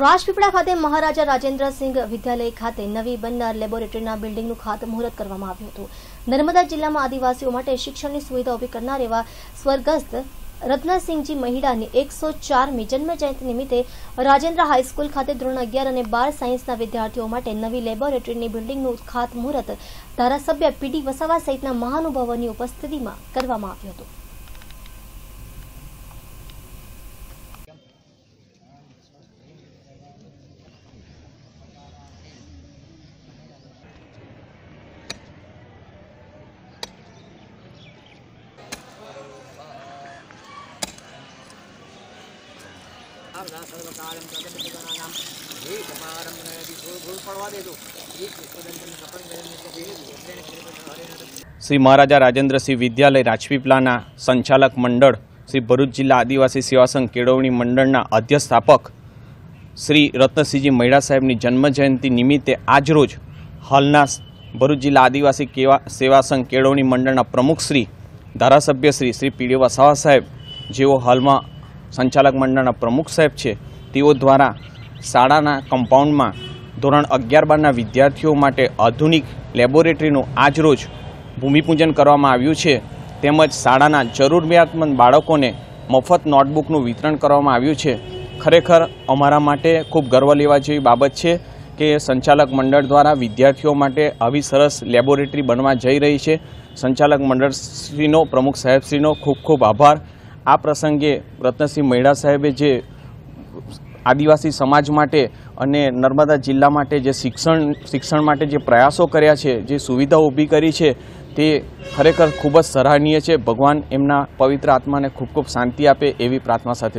રાજપીપળા ખાતે મહારાજા રાજેન્દ્રસિંહ વિદ્યાલય ખાતે નવી બનનાર લેબોરેટરીના બિલ્ડિંગનું ખાતમુહૂર્ત કરવામાં આવ્યું હતું નર્મદા જિલ્લામાં આદિવાસીઓ માટે શિક્ષણની સુવિધા ઉભી કરનાર એવા સ્વર્ગસ્થ રત્નાસિંહજી મહિડાની એકસો ચારમી જન્મજયંતિ નિમિત્તે રાજેન્દ્ર હાઈસ્કૂલ ખાતે ધોરણ અગિયાર અને બાર સાયન્સના વિદ્યાર્થીઓ માટે નવી લેબોરેટરીની બિલ્ડિંગનું ખાતમુહૂર્ત ધારાસભ્ય પીડી વસાવા સહિતના મહાનુભાવોની ઉપસ્થિતિમાં કરવામાં આવ્યું હતું શ્રી મહારાજા રાજેન્દ્રસિંહ વિદ્યાલય રાજપીપલાના સંચાલક મંડળ શ્રી ભરૂચ જિલ્લા આદિવાસી સેવા સંઘ કેળવણી મંડળના અધ્યક્ષ સ્થાપક શ્રી રત્નસિંહજી મહેડા સાહેબની જન્મજયંતિ નિમિત્તે આજરોજ હાલના ભરૂચ જિલ્લા આદિવાસી કેવા સેવા સંઘ કેળવણી મંડળના પ્રમુખ શ્રી ધારાસભ્ય શ્રી શ્રી પીડીઓ વસાવા સાહેબ જેઓ હાલમાં સંચાલક મંડળના પ્રમુખ સાહેબ છે તેઓ દ્વારા શાળાના કમ્પાઉન્ડમાં ધોરણ અગિયાર બારના વિદ્યાર્થીઓ માટે આધુનિક લેબોરેટરીનું આજરોજ ભૂમિપૂજન કરવામાં આવ્યું છે તેમજ શાળાના જરૂરિયાતમંદ બાળકોને મફત નોટબુકનું વિતરણ કરવામાં આવ્યું છે ખરેખર અમારા માટે ખૂબ ગર્વ લેવા જેવી બાબત છે કે સંચાલક મંડળ દ્વારા વિદ્યાર્થીઓ માટે આવી સરસ લેબોરેટરી બનવા જઈ રહી છે સંચાલક મંડળશ્રીનો પ્રમુખ સાહેબશ્રીનો ખૂબ ખૂબ આભાર આ પ્રસંગે રત્નસિંહ મૈડા સાહેબે જે આદિવાસી સમાજ માટે અને નર્મદા જિલ્લા માટે જે શિક્ષણ શિક્ષણ માટે જે પ્રયાસો કર્યા છે જે સુવિધાઓ ઊભી કરી છે તે ખરેખર ખૂબ જ સરાહનીય છે ભગવાન એમના પવિત્ર આત્માને ખૂબ ખૂબ શાંતિ આપે એવી પ્રાર્થના સાથે